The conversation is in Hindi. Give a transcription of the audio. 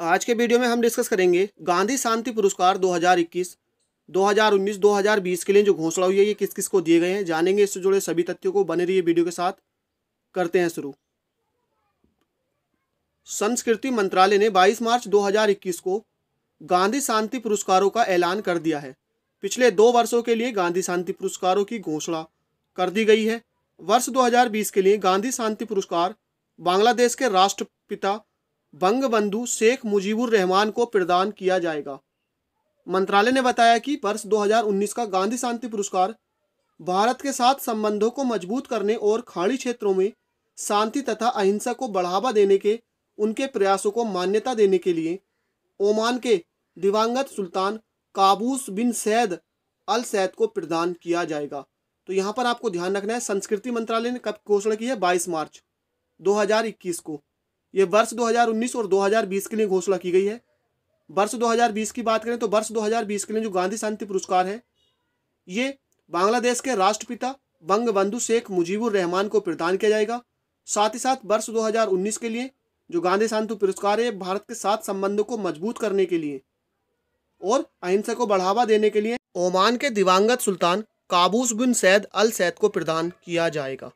आज के वीडियो में हम डिस्कस करेंगे गांधी शांति पुरस्कार 2021, 2019, 2020 के लिए जो घोषणा हुई है ये किस किस को दिए गए हैं जानेंगे इससे जुड़े सभी तथ्यों को बने रहिए वीडियो के साथ करते हैं शुरू संस्कृति मंत्रालय ने 22 मार्च 2021 को गांधी शांति पुरस्कारों का ऐलान कर दिया है पिछले दो वर्षों के लिए गांधी शांति पुरस्कारों की घोषणा कर दी गई है वर्ष दो के लिए गांधी शांति पुरस्कार बांग्लादेश के राष्ट्रपिता बंगबंधु शेख मुजीबुर रहमान को प्रदान किया जाएगा मंत्रालय ने बताया कि वर्ष 2019 का गांधी शांति पुरस्कार भारत के साथ संबंधों को मजबूत करने और खाड़ी क्षेत्रों में शांति तथा अहिंसा को बढ़ावा देने के उनके प्रयासों को मान्यता देने के लिए ओमान के दिवंगत सुल्तान Qaboos bin Said al Said को प्रदान किया जाएगा तो यहाँ पर आपको ध्यान रखना है संस्कृति मंत्रालय ने कब घोषणा की है 22 मार्च 2021 को ये वर्ष 2019 और 2020 के लिए घोषणा की गई है वर्ष 2020 की बात करें तो वर्ष 2020 के लिए जो गांधी शांति पुरस्कार है ये बांग्लादेश के राष्ट्रपिता बंगबंधु शेख मुजीबुर रहमान को प्रदान किया जाएगा साथ ही साथ वर्ष 2019 के लिए जो गांधी शांति पुरस्कार है भारत के साथ संबंधों को मजबूत करने के लिए और अहिंसा को बढ़ावा देने के लिए ओमान के दिवंगत सुल्तान Qaboos bin Said al Said को प्रदान किया जाएगा